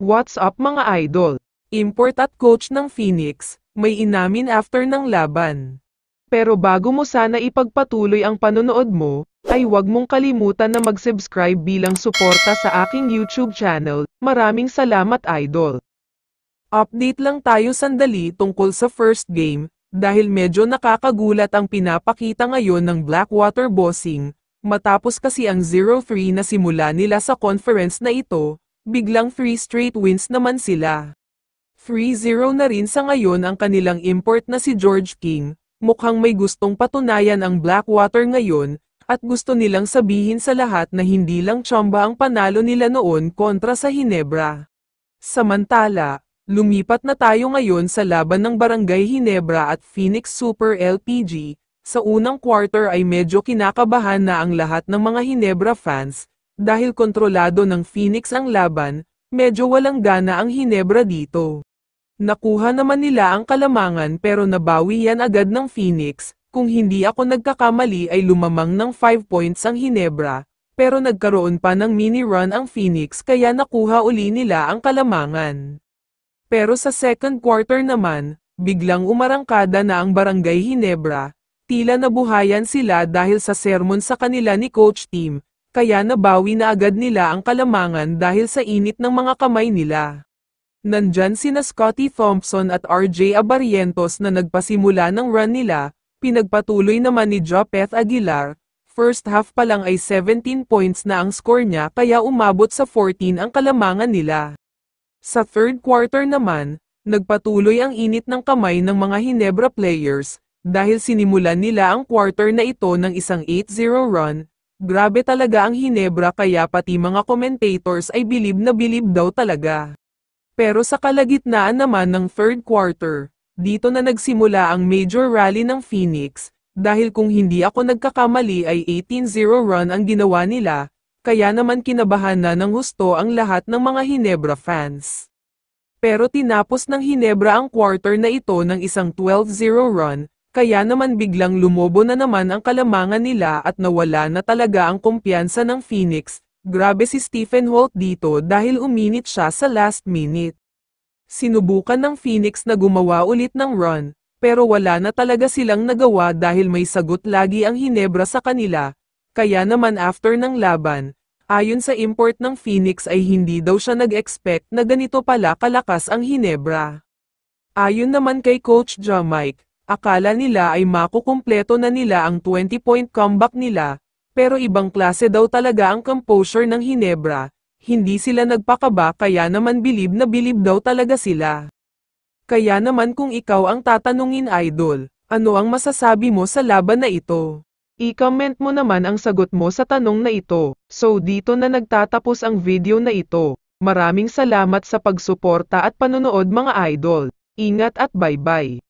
What's up mga idol? Import at coach ng Phoenix, may inamin after ng laban. Pero bago mo sana ipagpatuloy ang panonood mo, ay huwag mong kalimutan na mag-subscribe bilang suporta sa aking YouTube channel. Maraming salamat idol. Update lang tayo sandali tungkol sa first game, dahil medyo nakakagulat ang pinapakita ngayon ng Blackwater Bossing, matapos kasi ang 0-3 na simula nila sa conference na ito, biglang 3 straight wins naman sila. 3-0 na rin sa ngayon ang kanilang import na si George King, mukhang may gustong patunayan ang Blackwater ngayon, at gusto nilang sabihin sa lahat na hindi lang Chamba ang panalo nila noon kontra sa Hinebra. Samantala, Lumipat na tayo ngayon sa laban ng Barangay Hinebra at Phoenix Super LPG. Sa unang quarter ay medyo kinakabahan na ang lahat ng mga Hinebra fans, dahil kontrolado ng Phoenix ang laban, medyo walang gana ang Hinebra dito. Nakuha naman nila ang kalamangan pero nabawi yan agad ng Phoenix, kung hindi ako nagkakamali ay lumamang ng 5 points ang Hinebra, pero nagkaroon pa ng mini run ang Phoenix kaya nakuha uli nila ang kalamangan. Pero sa second quarter naman, biglang umarangkada na ang Barangay Hinebra, tila nabuhayan sila dahil sa sermon sa kanila ni coach Tim, kaya nabawi na agad nila ang kalamangan dahil sa init ng mga kamay nila. Nandyan sina Scotty Thompson at RJ Abarientos na nagpasimula ng run nila, pinagpatuloy naman ni Jopeth Aguilar, first half pa lang ay 17 points na ang score niya kaya umabot sa 14 ang kalamangan nila. Sa third quarter naman, nagpatuloy ang init ng kamay ng mga Hinebra players dahil sinimulan nila ang quarter na ito ng isang 8-0 run. Grabe talaga ang Hinebra kaya pati mga commentators ay bilib na bilib daw talaga. Pero sa kalagitnaan naman ng third quarter, dito na nagsimula ang major rally ng Phoenix, dahil kung hindi ako nagkakamali ay 18-0 run ang ginawa nila, kaya naman kinabahan na ng husto ang lahat ng mga Hinebra fans. Pero tinapos ng Hinebra ang quarter na ito ng isang 12-0 run, kaya naman biglang lumobo na naman ang kalamangan nila at nawala na talaga ang kumpiyansa ng Phoenix, grabe si Stephen Holt dito dahil uminit siya sa last minute. Sinubukan ng Phoenix na gumawa ulit ng run, pero wala na talaga silang nagawa dahil may sagot lagi ang Hinebra sa kanila, kaya naman after ng laban, ayon sa import ng Phoenix ay hindi daw siya nag-expect na ganito pala kalakas ang Hinebra. Ayon naman kay Coach Jamike, akala nila ay makukumpleto na nila ang 20-point comeback nila, pero ibang klase daw talaga ang composure ng Hinebra, hindi sila nagpakaba kaya naman bilib na bilib daw talaga sila. Kaya naman kung ikaw ang tatanungin idol, ano ang masasabi mo sa laban na ito? I-comment mo naman ang sagot mo sa tanong na ito. So dito na nagtatapos ang video na ito. Maraming salamat sa pagsuporta at panonood mga idol. Ingat at bye-bye.